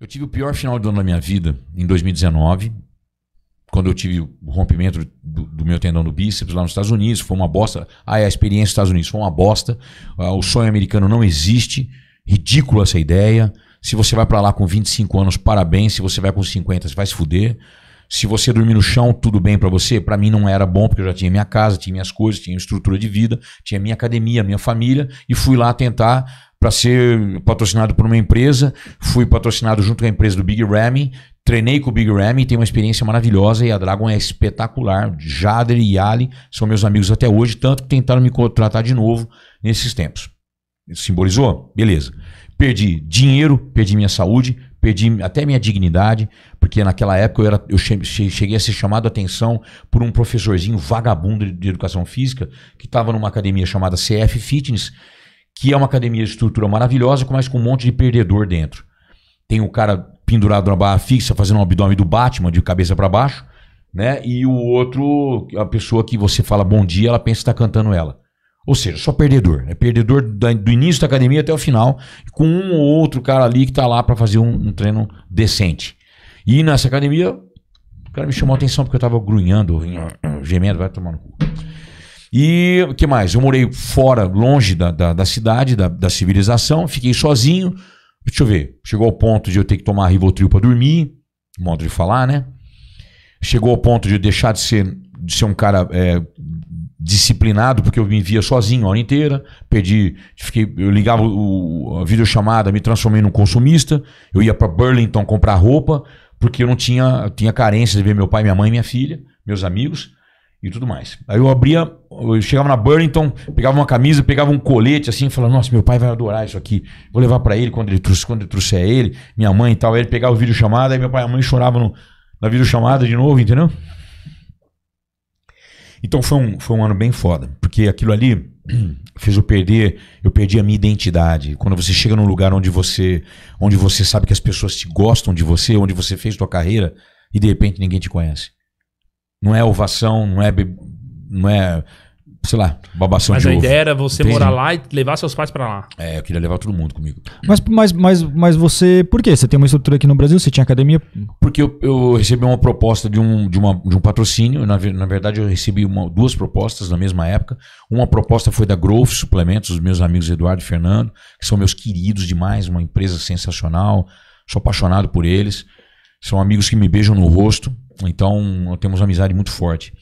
Eu tive o pior final de ano da minha vida em 2019, quando eu tive o rompimento do, do, meu tendão do bíceps lá nos Estados Unidos, foi uma bosta. Ah, é a experiência dos Estados Unidos foi uma bosta. Ah, o sonho americano não existe. Ridícula essa ideia. Se você vai para lá com 25 anos, parabéns. Se você vai com 50, você vai se fuder. Se você dormir no chão, tudo bem para você. Para mim não era bom, porque eu já tinha minha casa, tinha minhas coisas, tinha estrutura de vida, tinha minha academia, minha família, e fui lá tentar para ser patrocinado por uma empresa. Fui patrocinado junto com a empresa do Big Ramy. Treinei com o Big Ramy, tem uma experiência maravilhosa e a Dragon é espetacular. Jader e Ali são meus amigos até hoje, tanto que tentaram me contratar de novo nesses tempos. Simbolizou? Beleza. Perdi dinheiro, perdi minha saúde, perdi até minha dignidade, porque naquela época eu, era, eu cheguei a ser chamado a atenção por um professorzinho vagabundo de educação física que estava numa academia chamada CF Fitness que é uma academia de estrutura maravilhosa, mas com um monte de perdedor dentro. Tem o cara pendurado na barra fixa, fazendo um abdômen do Batman, de cabeça para baixo, né? E o outro, a pessoa que você fala bom dia, ela pensa que está cantando ela. Ou seja, só perdedor. É perdedor do início da academia até o final, com um ou outro cara ali que está lá para fazer um, um, treino decente. E nessa academia, o cara me chamou a atenção porque eu estava grunhando, gemendo, vai tomar no cu. E o que mais? Eu morei fora, longe da, da, da cidade, da, da, civilização, fiquei sozinho. Deixa eu ver, chegou ao ponto de eu ter que tomar Rivotril para dormir, modo de falar, né? Chegou ao ponto de eu deixar de ser, de ser um cara é, disciplinado, porque eu me via sozinho a hora inteira, perdi, fiquei, eu ligava o, a videochamada, me transformei num consumista, eu ia para Burlington comprar roupa, porque eu não tinha, tinha carência de ver meu pai, minha mãe, minha filha, meus amigos, e tudo mais. Aí eu abria, eu chegava na Burlington, pegava uma camisa, pegava um colete assim, falava, nossa, meu pai vai adorar isso aqui. Vou levar para ele quando ele, trouxe, quando ele trouxer ele, minha mãe e tal. Aí ele pegava o vídeo chamada, aí meu pai e a mãe choravam no, na vídeo chamada de novo, entendeu? Então foi um, foi um ano bem foda, porque aquilo ali fez eu perder, eu perdi a minha identidade. Quando você chega num lugar onde você, onde você sabe que as pessoas te gostam de você, onde você fez tua carreira e de repente ninguém te conhece. Não é ovação, não é. Não é sei lá, babação mas de Mas a ovo. ideia era você morar lá e levar seus pais para lá. É, eu queria levar todo mundo comigo. Mas, mas, mas, mas você... Por quê? Você tem uma estrutura aqui no Brasil? Você tinha academia? Porque eu, eu recebi uma proposta de um, de uma, de um patrocínio. Na, na verdade, eu recebi uma, duas propostas na mesma época. Uma proposta foi da Growth Suplementos, os meus amigos Eduardo e Fernando, que são meus queridos demais, uma empresa sensacional. Sou apaixonado por eles. São amigos que me beijam no rosto. Então, temos uma amizade muito forte.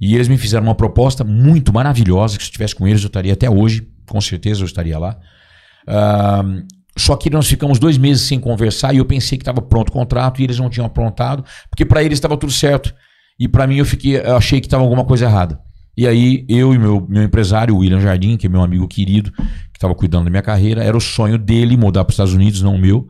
E eles me fizeram uma proposta muito maravilhosa, que se eu estivesse com eles eu estaria até hoje, com certeza eu estaria lá. Uh, só que nós ficamos dois meses sem conversar e eu pensei que estava pronto o contrato e eles não tinham aprontado, porque para eles estava tudo certo. E para mim eu fiquei, eu achei que estava alguma coisa errada. E aí eu e meu, meu empresário, o William Jardim, que é meu amigo querido, que estava cuidando da minha carreira, era o sonho dele mudar para os Estados Unidos, não o meu.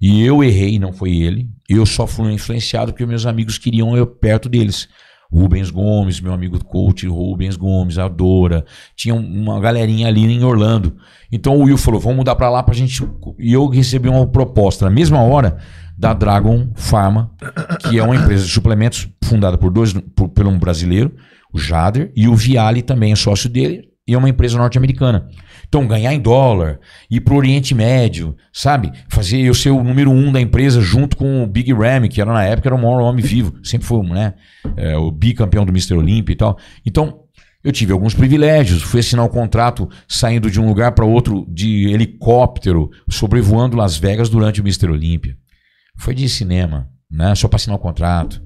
E eu errei, não foi ele. Eu só fui influenciado porque meus amigos queriam eu perto deles. Rubens Gomes, meu amigo coach Rubens Gomes, adora. tinha uma galerinha ali em Orlando. Então o Will falou: vamos mudar para lá pra gente. E eu recebi uma proposta na mesma hora da Dragon Pharma, que é uma empresa de suplementos fundada por dois, por, por um brasileiro, o Jader, e o Viale também é sócio dele, e é uma empresa norte-americana. Então, ganhar em dólar, ir para o Oriente Médio, sabe? Fazer eu ser o número um da empresa junto com o Big Ram, que era na época era o maior homem vivo, sempre foi né? É, o bicampeão do Mr. Olympia e tal. Então, eu tive alguns privilégios, fui assinar um contrato saindo de um lugar para outro de helicóptero, sobrevoando Las Vegas durante o Mr. Olympia. Foi de cinema, né? Só para assinar o um contrato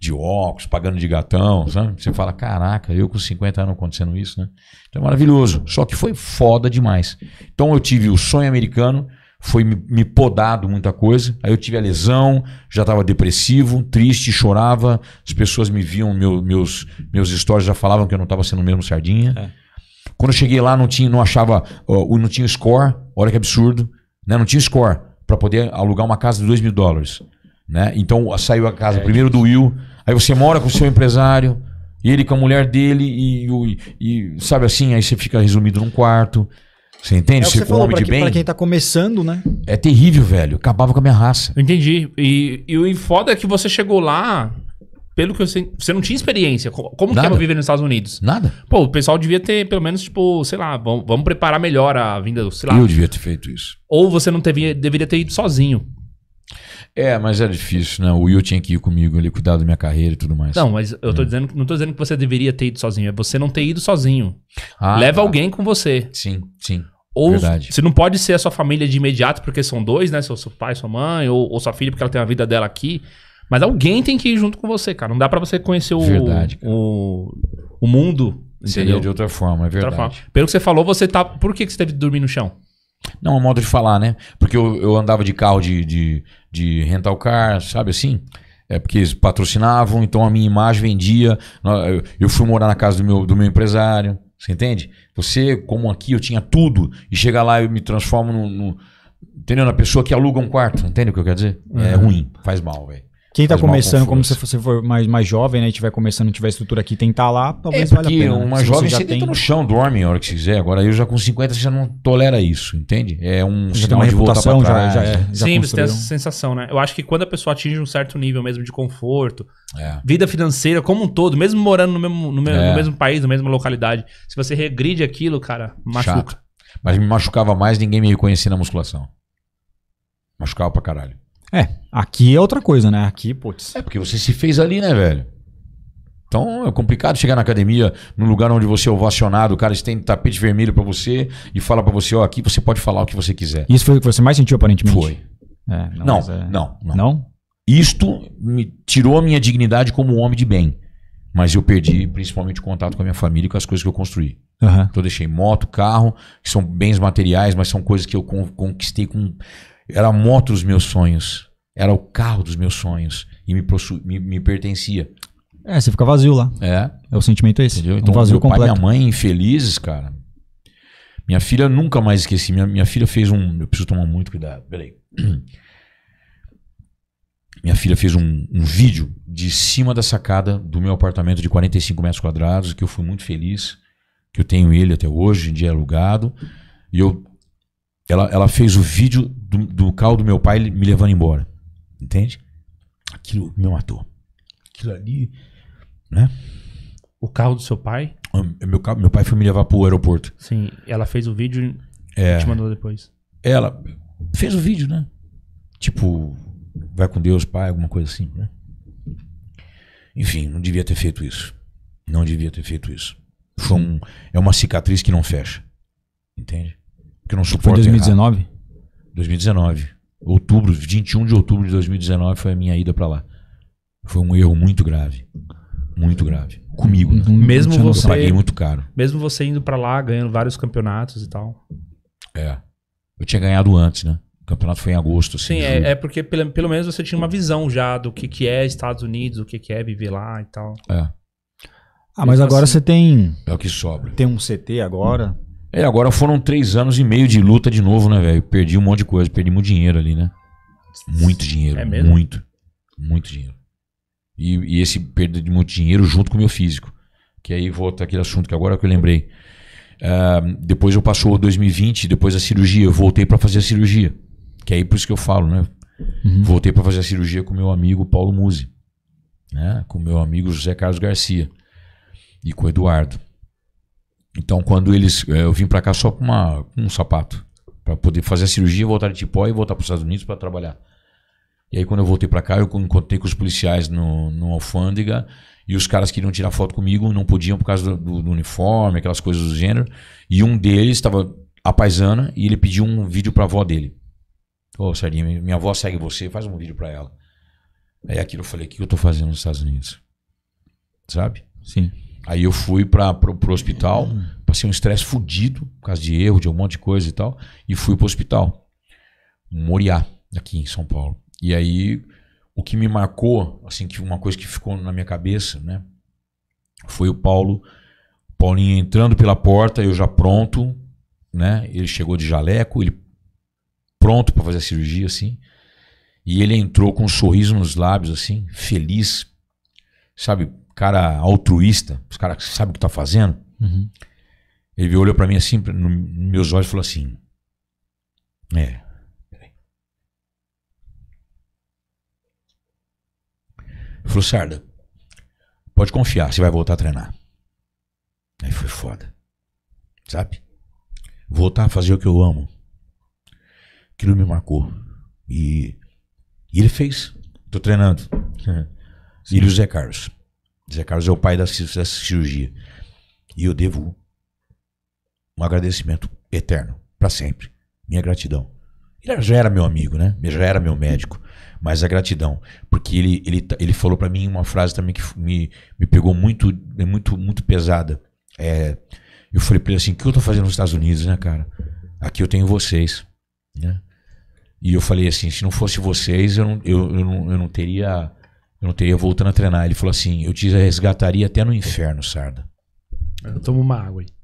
de óculos, pagando de gatão, sabe? Você fala, caraca, eu com 50 anos acontecendo isso, né? Então é maravilhoso. Só que foi foda demais. Então eu tive o sonho americano, foi me, podado muita coisa. Aí eu tive a lesão, já estava depressivo, triste, chorava. As pessoas me viam, meu, meus, meus stories já falavam que eu não estava sendo o mesmo sardinha. É. Quando eu cheguei lá, não tinha, não achava, não tinha score, olha que absurdo, né? Não tinha score para poder alugar uma casa de 2 mil dólares. Né? Então saiu a casa é, primeiro do Will, Aí você mora com o seu empresário, ele com a mulher dele, e, e, e sabe assim, aí você fica resumido num quarto. Você entende? É você falou, homem pra, de que, bem, pra quem tá começando, né? É terrível, velho. Acabava com a minha raça. Entendi. E, e o foda é que você chegou lá, pelo que eu sei, você não tinha experiência. Como Nada. que é viver nos Estados Unidos? Nada. Pô, o pessoal devia ter, pelo menos, tipo, sei lá, vamos, vamos preparar melhor a vinda do, sei lá. Eu devia ter feito isso. Ou você não teve, deveria ter ido sozinho. É, mas é difícil, né? O Will tinha que ir comigo, ele cuidar da minha carreira e tudo mais. Não, mas eu tô é. dizendo, não tô dizendo que você deveria ter ido sozinho, é você não ter ido sozinho. Ah, Leva tá. alguém com você. Sim, sim. Ou Verdade. se não pode ser a sua família de imediato, porque são dois, né? Seu, seu pai, sua mãe, ou, ou, sua filha, porque ela tem a vida dela aqui. Mas alguém tem que ir junto com você, cara. Não dá para você conhecer o, verdade, o, o mundo. Entendeu? Seria de outra forma, é verdade. forma. Pelo que você falou, você tá. Por que, que você teve de dormir no chão? Não, é modo de falar, né? Porque eu, eu andava de carro de, de, de rental car, sabe assim? É porque eles patrocinavam, então a minha imagem vendia. Eu fui morar na casa do meu, do meu empresário, você entende? Você, como aqui, eu tinha tudo, e chega lá eu me transformo no, no entendeu? Na pessoa que aluga um quarto, entende o que eu quero dizer? É uhum. ruim, faz mal, velho. Quem tá começando, como se você for mais, mais jovem, né? E tiver começando, tiver estrutura aqui, tentar lá, talvez é, valha a pena. Uma né? jovem você, você tem... no chão, dorme a hora que você quiser. Agora eu já com 50 você já não tolera isso, entende? É um já sinal de voltar pra trás. Já, já, é, né? já Sim, você tem essa sensação, né? Eu acho que quando a pessoa atinge um certo nível mesmo de conforto, é. vida financeira como um todo, mesmo morando no mesmo, no, mesmo, é. no mesmo país, na mesma localidade, se você regride aquilo, cara, machuca. Chato. Mas me machucava mais ninguém me reconhecia na musculação. Machucava pra caralho. É, aqui é outra coisa, né? Aqui, putz. É porque você se fez ali, né, velho? Então é complicado chegar na academia, num lugar onde você é ovacionado, o cara estende tapete vermelho para você e fala para você, ó, aqui você pode falar o que você quiser. Isso foi o que você mais sentiu, aparentemente? Foi. É, não, não, é... não, não, não. Isto me tirou a minha dignidade como homem de bem. Mas eu perdi principalmente o contato com a minha família e com as coisas que eu construí. Uhum. Então eu deixei moto, carro, que são bens materiais, mas são coisas que eu conquistei com era a moto dos meus sonhos. Era o carro dos meus sonhos. E me, me, me pertencia. É, você fica vazio lá. É. É o sentimento é esse. Entendeu? Então, um vazio meu completo. Pai, minha mãe, infelizes, cara. Minha filha nunca mais esqueci. Minha, minha filha fez um. Eu preciso tomar muito cuidado. Peraí. Minha filha fez um, um vídeo de cima da sacada do meu apartamento de 45 metros quadrados, que eu fui muito feliz, que eu tenho ele até hoje, em dia é alugado. E eu ela, ela fez o vídeo do, do carro do meu pai me levando embora. Entende? Aquilo me matou. Aquilo ali. Né? O carro do seu pai? Hum, meu, meu pai foi me levar pro aeroporto. Sim, ela fez o vídeo e é, te mandou depois. Ela fez o vídeo, né? Tipo, vai com Deus, pai, alguma coisa assim, né? Enfim, não devia ter feito isso. Não devia ter feito isso. Foi um, é uma cicatriz que não fecha. Entende? que não suporta. Foi 2019? Errar. 2019. Outubro, 21 de outubro de 2019 foi a minha ida para lá. Foi um erro muito grave. Muito grave. Comigo, né? Uhum. Mesmo uhum. você, eu paguei muito caro. Mesmo você indo para lá, ganhando vários campeonatos e tal. É. Eu tinha ganhado antes, né? O campeonato foi em agosto. Assim, Sim, é, é, porque pelo, pelo menos você tinha uma visão já do que, que é Estados Unidos, o que, que é viver lá e tal. É. Ah, mas agora então, assim, você tem. É o que sobra. Tem um CT agora. Hum é, agora foram três anos e meio de luta de novo, né, velho? Perdi um monte de coisa, perdi muito dinheiro ali, né? Muito dinheiro. É mesmo? Muito. Muito dinheiro. E, e esse perda de muito dinheiro junto com o meu físico. Que aí volta aquele assunto que agora que eu lembrei. Uh, depois eu passou 2020, depois da cirurgia, eu voltei para fazer a cirurgia. Que é aí por isso que eu falo, né? Uhum. Voltei para fazer a cirurgia com meu amigo Paulo Muse, né? com meu amigo José Carlos Garcia e com o Eduardo. Então, quando eles. Eh, eu vim para cá só com, uma, com um sapato. para poder fazer a cirurgia, voltar de Tipó e voltar para os Estados Unidos para trabalhar. E aí, quando eu voltei para cá, eu encontrei com os policiais no, no alfândega e os caras queriam tirar foto comigo, não podiam por causa do, do, uniforme, aquelas coisas do gênero. E um deles estava a paisana e ele pediu um vídeo para a avó dele. Ô, oh, Sardinha, minha avó segue você, faz um vídeo para ela. Aí aquilo eu falei: o que eu tô fazendo nos Estados Unidos? Sabe? Sim. Aí eu fui para pro hospital, passei um estresse fodido por causa de erro, de um monte de coisa e tal, e fui pro hospital. Moriá, aqui em São Paulo. E aí, o que me marcou, assim, que uma coisa que ficou na minha cabeça, né? Foi o Paulo, Paulinho entrando pela porta, eu já pronto, né? Ele chegou de jaleco, ele pronto para fazer a cirurgia, assim. E ele entrou com um sorriso nos lábios, assim, feliz, sabe? cara altruísta, os caras que sabem o que tá fazendo. Uhum. Ele olhou para mim assim, nos meus olhos, e falou assim: É. Falou, Sarda, pode confiar, você vai voltar a treinar. Aí foi foda. Sabe? Voltar a fazer o que eu amo. Aquilo me marcou. E, e ele fez. Tô treinando. Sim. E o Zé Carlos. Zé Carlos é o pai dessa cirurgia. E eu devo um agradecimento eterno, para sempre. Minha gratidão. Ele já era meu amigo, né? Ele já era meu médico. Mas a gratidão. Porque ele, ele, ele falou para mim uma frase também que me, me pegou muito, muito, muito pesada. É, eu falei pra ele assim: o que eu tô fazendo nos Estados Unidos, né, cara? Aqui eu tenho vocês. Né? E eu falei assim: se não fosse vocês, eu não, eu, eu não, eu não teria eu não teria voltando a treinar. Ele falou assim: eu te resgataria até no inferno, Sarda. Eu tomo uma água aí.